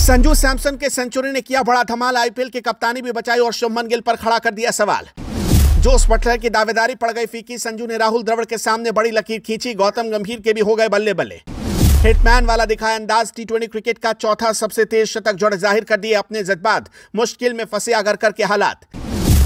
संजू सैमसन के सेंचुरी ने किया बड़ा धमाल आईपीएल की कप्तानी भी बचाई और शुभमन गिल पर खड़ा कर दिया सवाल जोश बटलर की दावेदारी पड़ गई फीकी संजू ने राहुल द्रवड़ के सामने बड़ी लकीर खींची गौतम गंभीर के भी हो गए बल्ले बल्ले हिटमैन वाला दिखाया अंदाज टी ट्वेंटी क्रिकेट का चौथा सबसे तेज शतक जड़ जाहिर कर दिए अपने जज्बात मुश्किल में फंसे अगर करके हालात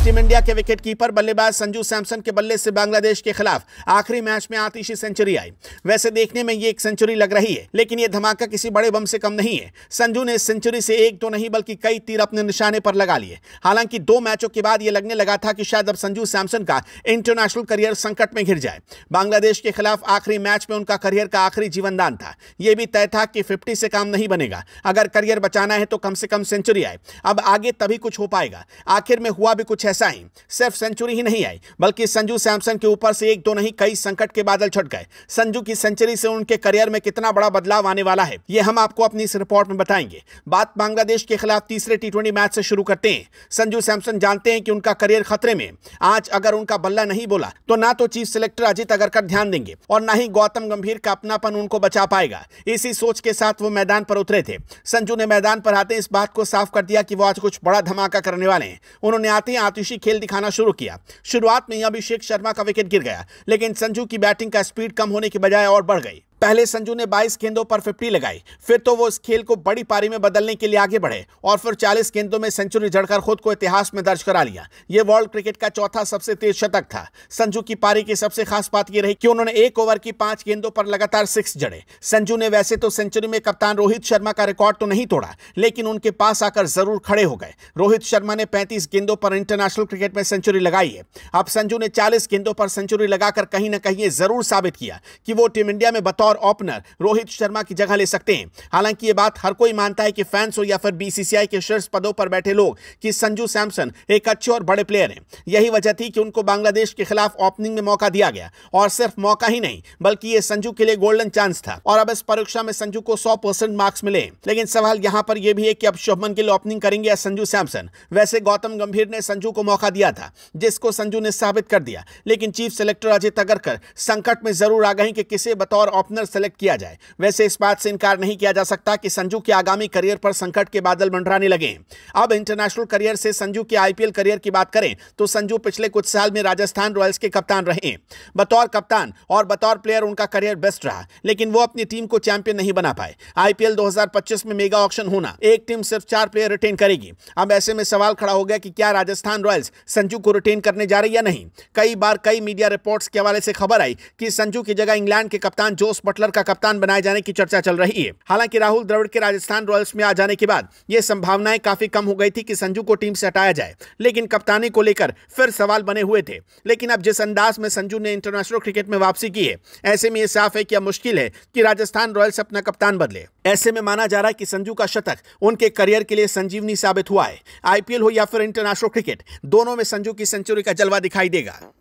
टीम इंडिया के विकेट कीपर बल्लेबाज संजू सैमसन के बल्ले से बांग्लादेश के खिलाफ आखिरी मैच में आतिशी सेंचुरी आई वैसे देखने में ये एक सेंचुरी लग रही है लेकिन ये धमाका किसी बड़े बम से कम नहीं है संजू ने सेंचुरी से एक तो नहीं बल्कि कई तीर अपने निशाने पर लगा लिए हालांकि दो मैचों के बाद ये लगने लगा था कि शायद अब संजू सैमसन का इंटरनेशनल करियर संकट में घिर जाए बांग्लादेश के खिलाफ आखिरी मैच में उनका करियर का आखिरी जीवनदान था यह भी तय था कि फिफ्टी से काम नहीं बनेगा अगर करियर बचाना है तो कम से कम सेंचुरी आए अब आगे तभी कुछ हो पाएगा आखिर में हुआ भी कुछ ऐसा ही सिर्फ सेंचुरी ही नहीं आई बल्कि संजू सैमसन के ऊपर से एक दो नहीं कई संकट के बादल छट गए संजू की सेंचुरी से उनके करियर में कितना बड़ा बदलाव आने वाला है ये हम आपको अपनी इस रिपोर्ट में बताएंगे बात बांग्लादेश के खिलाफ तीसरे टी मैच से शुरू करते हैं संजू सैमसन जानते हैं कि उनका करियर खतरे में आज अगर उनका बल्ला नहीं बोला तो ना तो चीफ सिलेक्टर अजीत अगरकर ध्यान देंगे और ना ही गौतम गंभीर का अपनापन उनको बचा पाएगा इसी सोच के साथ वो मैदान पर उतरे थे संजू ने मैदान पर आते इस बात को साफ कर दिया कि वो आज कुछ बड़ा धमाका करने वाले हैं उन्होंने आते ही शीशी खेल दिखाना शुरू किया शुरुआत में ही अभिषेक शर्मा का विकेट गिर गया लेकिन संजू की बैटिंग का स्पीड कम होने की बजाय और बढ़ गई पहले संजू ने 22 गेंदों पर 50 लगाई फिर तो वो इस खेल को बड़ी पारी में बदलने के लिए आगे बढ़े और फिर 40 गेंदों में सेंचुरी जड़कर खुद को इतिहास में दर्ज करा लिया ये वर्ल्ड क्रिकेट का चौथा सबसे तेज शतक था संजू की पारी की सबसे खास बात यह रही कि उन्होंने एक ओवर की पांच गेंदों पर लगातार सिक्स जड़े संजू ने वैसे तो सेंचुरी में कप्तान रोहित शर्मा का रिकॉर्ड तो नहीं तोड़ा लेकिन उनके पास आकर जरूर खड़े हो गए रोहित शर्मा ने पैंतीस गेंदों पर इंटरनेशनल क्रिकेट में सेंचुरी लगाई है अब संजू ने चालीस गेंदों पर सेंचुरी लगाकर कहीं ना कहीं जरूर साबित किया कि वो टीम इंडिया में बतौर और ओपनर रोहित शर्मा की जगह ले सकते हैं हालांकि ये बात हर कोई मानता है कि फैंस हो या फिर बीसीसीआई के शीर्ष पदों पर बैठे लोग कि संजू सैमसन एक अच्छे और बड़े प्लेयर हैं यही वजह थी कि उनको बांग्लादेश के खिलाफ ओपनिंग में मौका दिया गया और सिर्फ मौका ही नहीं बल्कि ये संजू के लिए गोल्डन चांस था और अब इस परीक्षा में संजू को सौ मार्क्स मिले लेकिन सवाल यहाँ पर यह भी है कि अब शुभमन के लिए ओपनिंग करेंगे या संजू सैमसन वैसे गौतम गंभीर ने संजू को मौका दिया था जिसको संजू ने साबित कर दिया लेकिन चीफ सेलेक्टर अजय तगरकर संकट में जरूर आ गए कि किसे बतौर ओपनर पार्टनर सेलेक्ट किया जाए वैसे इस बात से इनकार नहीं किया जा सकता कि संजू के आगामी करियर पर संकट के बादल मंडराने लगे अब इंटरनेशनल करियर से संजू के आईपीएल करियर की बात करें तो संजू पिछले कुछ साल में राजस्थान रॉयल्स के कप्तान रहे बतौर कप्तान और बतौर प्लेयर उनका करियर बेस्ट रहा लेकिन वो अपनी टीम को चैंपियन नहीं बना पाए आईपीएल दो में मेगा ऑप्शन होना एक टीम सिर्फ चार प्लेयर रिटेन करेगी अब ऐसे में सवाल खड़ा हो गया कि क्या राजस्थान रॉयल्स संजू को रिटेन करने जा रही या नहीं कई बार कई मीडिया रिपोर्ट्स के हवाले से खबर आई कि संजू की जगह इंग्लैंड के कप्तान जोस बटलर का कप्तान बनाए जाने की चर्चा चल रही है हालांकि राहुल द्रविड़ के राजस्थान रॉयल्स में आ जाने के बाद ये संभावनाएं काफी कम हो गई थी कि संजू को टीम से हटाया जाए लेकिन कप्तानी को लेकर फिर सवाल बने हुए थे लेकिन अब जिस अंदाज में संजू ने इंटरनेशनल क्रिकेट में वापसी की है ऐसे में यह साफ है कि अब मुश्किल है कि राजस्थान रॉयल्स अपना कप्तान बदले ऐसे में माना जा रहा है कि संजू का शतक उनके करियर के लिए संजीवनी साबित हुआ है आईपीएल हो या फिर इंटरनेशनल क्रिकेट दोनों में संजू की सेंचुरी का जलवा दिखाई देगा